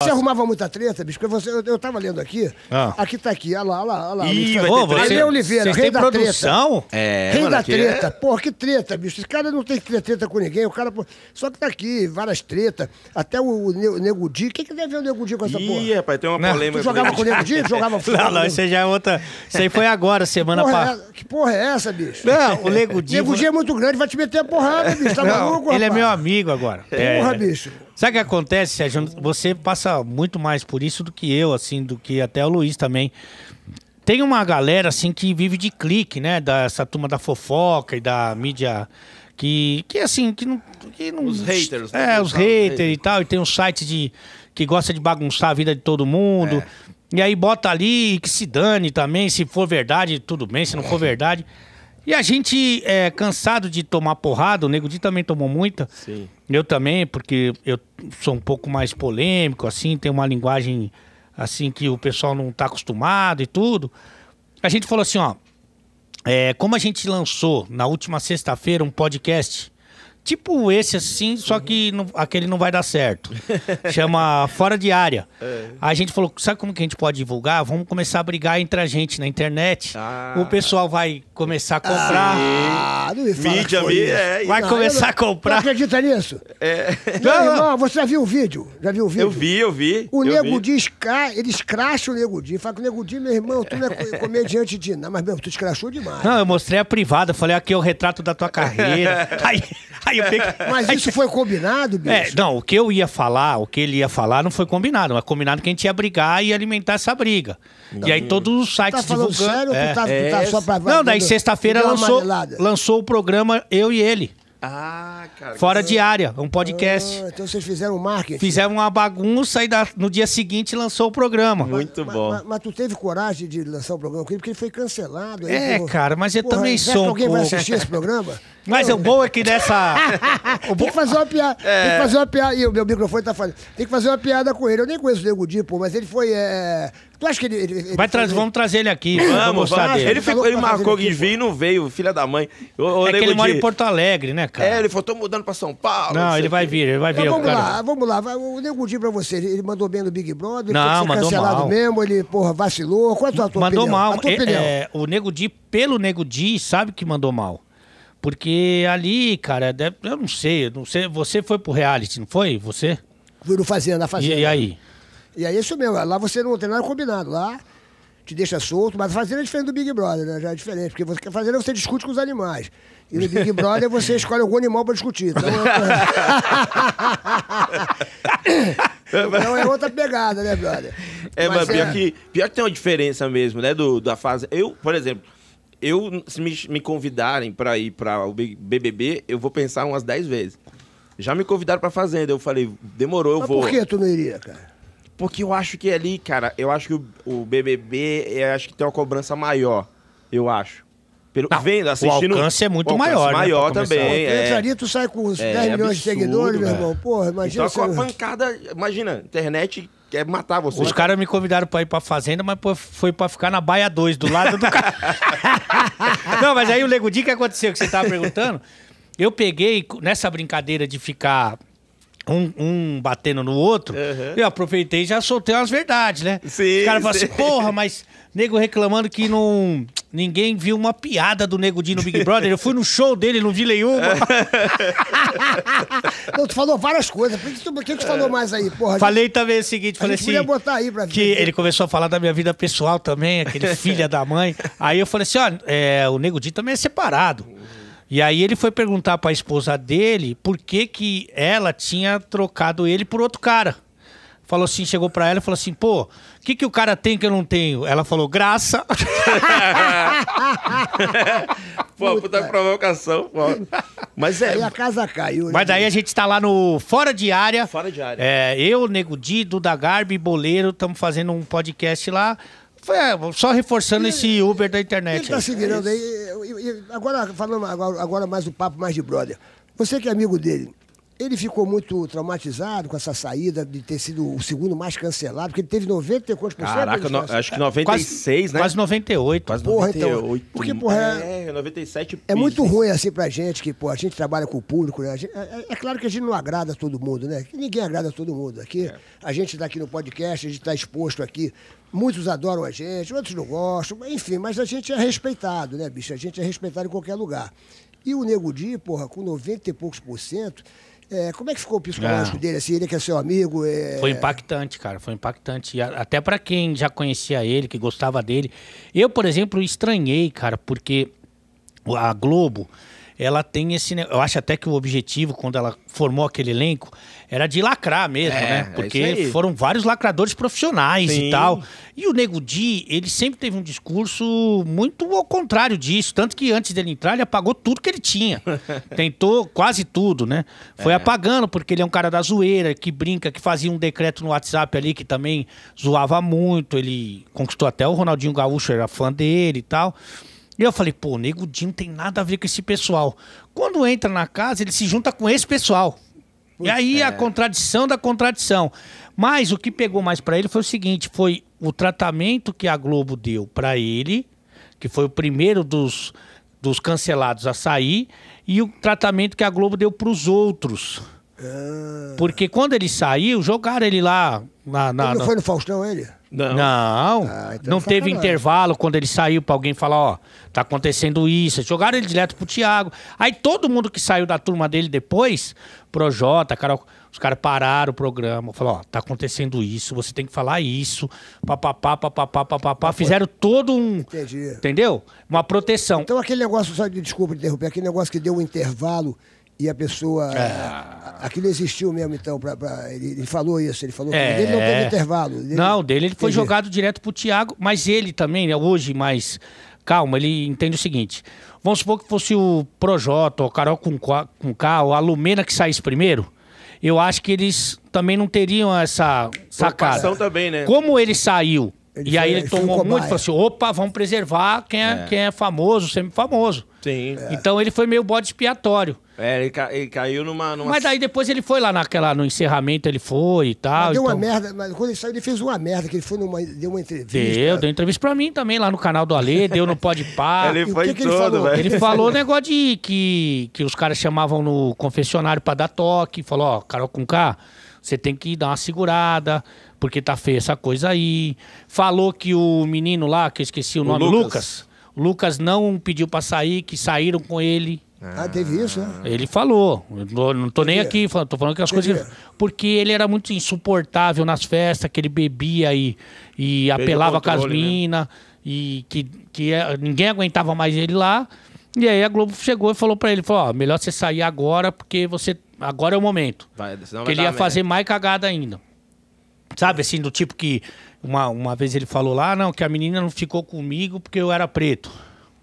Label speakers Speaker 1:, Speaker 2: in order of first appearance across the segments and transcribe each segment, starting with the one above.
Speaker 1: uh, arrumava muita treta, bicho. Você, eu, eu tava lendo aqui. Ah. Aqui tá aqui, olha lá, olha lá. Olha lá Ih, vai você, Ale Oliveira, rei da produção? treta. É, rei mano, da é treta. É... Pô, que treta, bicho. Esse cara não tem que ter treta com ninguém. O cara, Só que tá aqui, várias tretas. Até o, o Nego Di. O que, que deve ver o Nego Di com essa Ih, porra? Ih, rapaz, tem uma não. Né? polêmica. Tu jogava com o Nego Di? Jogava futebol? Não, não, isso já é outra. Isso aí foi
Speaker 2: agora, semana passada.
Speaker 1: É... Que porra é essa, bicho? Não, o Nego Di. O Nego Di é muito grande, vai te meter a porrada, bicho. Tá maluco, Ele é
Speaker 2: meu amigo agora. É. Porra, bicho. Sabe o que acontece, Sérgio? Você passa muito mais por isso do que eu, assim, do que até o Luiz também. Tem uma galera, assim, que vive de clique, né? Dessa turma da fofoca e da mídia que, que assim, que não, que não... Os haters. Né? É, os haters e tal. E tem um site de, que gosta de bagunçar a vida de todo mundo. É. E aí bota ali que se dane também. Se for verdade, tudo bem. Se não for é. verdade... E a gente é cansado de tomar porrada, o Nego de também tomou muita. Sim. Eu também, porque eu sou um pouco mais polêmico, assim, tem uma linguagem assim que o pessoal não está acostumado e tudo. A gente falou assim, ó, é, como a gente lançou na última sexta-feira um podcast tipo esse assim, só que não, aquele não vai dar certo. Chama Fora de Área. É. A gente falou, sabe como que a gente pode divulgar? Vamos começar a brigar entre a gente na internet. Ah. O pessoal vai começar a comprar. Ah, ah não me Mídia, é, Vai não, começar não, a comprar. Não
Speaker 1: acredita nisso? É. Não, irmão, você já viu o vídeo? Já viu o vídeo? Eu vi, eu vi. O Nego Di, ele escracha o Nego Di. Fala que o Nego Di, meu irmão, tu não é, é comediante de nada. Mas, meu, tu escrachou demais.
Speaker 2: Não, eu mostrei a privada. Falei, aqui é o retrato da tua carreira.
Speaker 1: Aí aí eu peguei... Mas isso foi combinado, é, bicho?
Speaker 2: É, não, o que eu ia falar, o que ele ia falar não foi combinado. Mas combinado que a gente ia brigar e alimentar essa briga. Não. E aí todos os tá sites tá divulgando... Sério, é. tá, tu tá é. só pra... Não, daí sexta-feira lançou, lançou o programa eu e ele.
Speaker 1: Ah, cara. Fora de área, um podcast. Ah, então vocês fizeram um marketing? Fizeram
Speaker 2: uma bagunça e da, no dia seguinte lançou o programa. Muito mas, bom. Mas,
Speaker 1: mas, tu teve coragem de lançar o programa com ele? Porque ele foi cancelado. Aí, é, cara, mas eu Porra, também sou. Que alguém um vai assistir esse
Speaker 2: programa? Mas Não. o bom é que dessa.
Speaker 1: tem que fazer uma piada. É... Tem que fazer uma piada. E o meu microfone tá falando Tem que fazer uma piada com ele. Eu nem conheço o Nego pô mas ele foi. É, é Tu acha que ele. ele, ele Vai trazer, Vamos trazer ele aqui. Vamos, mostrar vamos. Dele. Ele, ficou, ele marcou que
Speaker 2: vinha e não veio, filha da mãe. Eu, eu é que ele mora em Porto Alegre, né, cara? É, ele
Speaker 1: falou, tô mudando pra São Paulo. Não, ele vai
Speaker 2: vir, ele vai vir. vamos, lá,
Speaker 1: vamos lá, o Nego Di pra você. Ele mandou bem no Big Brother, não, ele cancelado mal. mesmo, ele, porra, vacilou. Qual é a tua, mandou mal. É, é,
Speaker 2: o Nego Di, pelo Nego Di, sabe que mandou mal. Porque ali, cara, eu não sei, não sei. Você foi pro reality, não foi? Você? Fui no Fazenda, na Fazenda. E, e aí?
Speaker 1: E é isso mesmo. Lá você não tem nada combinado. Lá te deixa solto, mas fazenda é diferente do Big Brother, né? Já é diferente, porque você, fazenda você discute com os animais. E no Big Brother você escolhe algum animal para discutir. Então, é... então é outra pegada, né, brother? É, mas, mas é. pior, é...
Speaker 2: Que, pior que tem uma diferença mesmo, né, do, da fase. Eu, por exemplo, eu, se me, me convidarem para ir para o BBB, eu vou pensar umas 10 vezes. Já me convidaram pra fazenda, eu falei, demorou, eu mas vou. Por que
Speaker 1: tu não iria, cara?
Speaker 2: Porque eu acho que é ali, cara, eu acho que o, o BBB, eu acho que tem uma cobrança maior, eu acho. Pelo, não, vendo,
Speaker 1: assistindo. O alcance é muito alcance maior. Né, maior também. É. Entraria, tu sai com uns 10 é, é milhões absurdo, de seguidores, meu irmão. Porra, então, imagina. Só com a pancada, imagina, internet quer matar você. Os caras
Speaker 2: me convidaram pra ir pra fazenda, mas foi pra ficar na Baia 2, do lado do cara. não, mas aí o lego o que aconteceu que você tava perguntando? Eu peguei, nessa brincadeira de ficar um, um, batendo no outro, uhum. eu aproveitei e já soltei umas verdades, né? Sim, o cara falou assim, porra, mas nego reclamando que não. Ninguém viu uma piada do Nego Dino no Big Brother. Eu fui no show dele, não vi nenhuma. É.
Speaker 1: não, tu falou várias coisas. Por que tu, por que tu falou é. mais aí, porra? Falei gente, também o seguinte, falei assim... botar aí pra Que ele
Speaker 2: começou a falar da minha vida pessoal também, aquele filha da mãe. Aí eu falei assim, ó, é, o Nego Dino também é separado. E aí ele foi perguntar para a esposa dele por que, que ela tinha trocado ele por outro cara. Falou assim, chegou para ela e falou assim: "Pô, o que que o cara tem que eu não tenho?" Ela falou: "Graça". pô, puta, puta provocação, pô. Mas é. Aí a casa
Speaker 1: caiu. Mas daí
Speaker 2: a gente tá lá no Fora de Área. Fora de Área. É, eu, Nego Di, Duda Garbi, Boleiro, estamos fazendo um podcast lá. Foi, é, só reforçando esse Uber da internet. Ele tá aí. tá se virando é aí
Speaker 1: agora falando agora, agora mais o papo mais de brother. Você que é amigo dele, ele ficou muito traumatizado com essa saída de ter sido o segundo mais cancelado, porque ele teve 90 e quantos por cento? Caraca, no, acho que 96,
Speaker 2: quase, né? Quase 98. Quase porra, 98. Então, porque, porra,
Speaker 1: é, é 97 É muito ruim, assim, pra gente, que, pô, a gente trabalha com o público, né? Gente, é, é, claro que a gente não agrada todo mundo, né? Ninguém agrada todo mundo. Aqui, é. a gente tá aqui no podcast, a gente tá exposto aqui. Muitos adoram a gente, outros não gostam, enfim, mas a gente é respeitado, né, bicho? A gente é respeitado em qualquer lugar. E o Nego Di, porra, com 90 e poucos por cento, é, como é que ficou o psicológico é. dele, assim, ele que é seu amigo? É... Foi
Speaker 2: impactante, cara, foi impactante. Até para quem já conhecia ele, que gostava dele. Eu, por exemplo, estranhei, cara, porque a Globo ela tem esse. Eu acho até que o objetivo, quando ela formou aquele elenco, era de lacrar mesmo, é, né? É porque é foram vários lacradores profissionais Sim. e tal. E o Nego Di, ele sempre teve um discurso muito ao contrário disso. Tanto que antes dele entrar, ele apagou tudo que ele tinha. Tentou quase tudo, né? Foi é. apagando, porque ele é um cara da zoeira, que brinca, que fazia um decreto no WhatsApp ali, que também zoava muito. Ele conquistou até o Ronaldinho Gaúcho, era fã dele e tal. E eu falei, pô, Nego Dinho tem nada a ver com esse pessoal. Quando entra na casa, ele se junta com esse pessoal. Puxa, e aí é. a contradição da contradição. Mas o que pegou mais para ele foi o seguinte, foi o tratamento que a Globo deu para ele, que foi o primeiro dos, dos cancelados a sair, e o tratamento que a Globo deu para os outros. Ah. Porque quando ele saiu, jogaram ele lá na. na ele não na... foi no
Speaker 1: Faustão ele?
Speaker 2: Não. Não, ah, então não é teve intervalo quando ele saiu para alguém falar, ó, tá acontecendo isso. Jogaram ele direto pro Thiago. Aí todo mundo que saiu da turma dele depois, Projota, cara os caras pararam o programa, falaram, ó, tá acontecendo isso, você tem que falar isso, papapá, papapá, papapá. Fizeram todo um... Entendi. Entendeu?
Speaker 1: Uma proteção. Então aquele negócio, só de, desculpa interromper, aquele negócio que deu um intervalo e a pessoa. Ah. Aquilo existiu mesmo, então. Pra, pra, ele, ele, falou isso, ele falou é. ele não teve intervalo.
Speaker 2: não, dele ele foi jogado direto pro Thiago, mas ele também, né, hoje mais calma, ele entende o seguinte. Vamos supor que fosse o Projota, o Carol com, com K, ou a Lumena que saísse primeiro. Eu acho que eles também não teriam essa sacada. Também, né? Como ele saiu ele e foi, aí ele tomou muito e falou assim: opa, vamos preservar quem é, é. quem é famoso, sempre famoso Sim. É. Então ele foi meio bode expiatório. É, ele, ca ele caiu numa, numa, Mas daí depois ele foi lá naquela, no encerramento, ele foi e tal. Mas deu então... uma
Speaker 1: merda, mas quando ele saiu, ele fez uma merda, que ele foi numa. Deu uma entrevista. Deu,
Speaker 2: deu entrevista pra mim também, lá no canal do Alê, deu no Pode Par. ele foi que que ele falou? Véio. Ele falou negócio de que, que os caras chamavam no confessionário pra dar toque, falou, ó, Carol com K você tem que dar uma segurada, porque tá feia essa coisa aí. Falou que o menino lá, que eu esqueci o, o nome, Lucas. Lucas, Lucas não pediu para sair, que saíram com ele. Ah, teve isso, né? Ele falou. Eu não tô nem aqui, tô falando que as coisas. Porque ele era muito insuportável nas festas, que ele bebia e, e apelava com as né? minas, né? e que, que é, ninguém aguentava mais ele lá. E aí a Globo chegou e falou para ele: falou, ó, melhor você sair agora, porque você agora é o momento. Vai, que ele ia fazer mais cagada ainda. Sabe, assim, do tipo que uma, uma vez ele falou lá, ah, não, que a menina não ficou comigo porque eu era preto.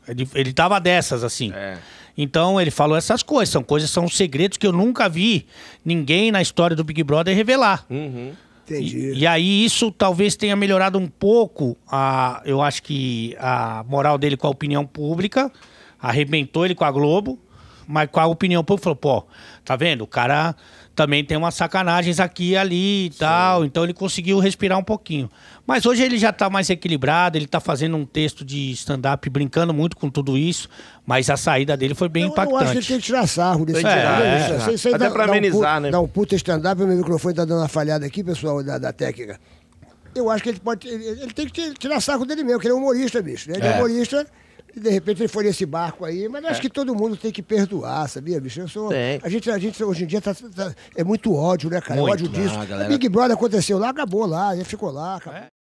Speaker 2: Ele, ele tava dessas, assim. É. Então ele falou essas coisas, são coisas, são segredos que eu nunca vi ninguém na história do Big Brother revelar.
Speaker 1: Uhum. Entendi.
Speaker 2: E, e, aí isso talvez tenha melhorado um pouco a, eu acho que a moral dele com a opinião pública, arrebentou ele com a Globo, mas com a opinião pública, falou, pô, tá vendo? O cara também tem umas sacanagens aqui e ali e tal. Então ele conseguiu respirar um pouquinho. Mas hoje ele já tá mais equilibrado, ele tá fazendo um texto de stand-up, brincando muito com tudo isso, mas a saída dele foi bem eu, impactante. Eu acho que ele
Speaker 1: tem que tirar sarro desse é, é, é. Até dá, pra amenizar, dá um, né? Dá um puta stand-up, meu microfone tá dando uma falhada aqui, pessoal, da, da técnica. Eu acho que ele pode. Ele, ele tem que tirar sarro dele mesmo, que ele é humorista, bicho. Né? Ele é, é humorista e de repente ele foi nesse barco aí. Mas acho é. que todo mundo tem que perdoar, sabia, bicho? Eu sou, tem. A gente, a gente hoje em dia tá, tá é muito ódio, né, cara? É muito. Ódio disso. Ah, galera... Big Brother aconteceu lá, acabou lá, ele ficou lá, acabou. É.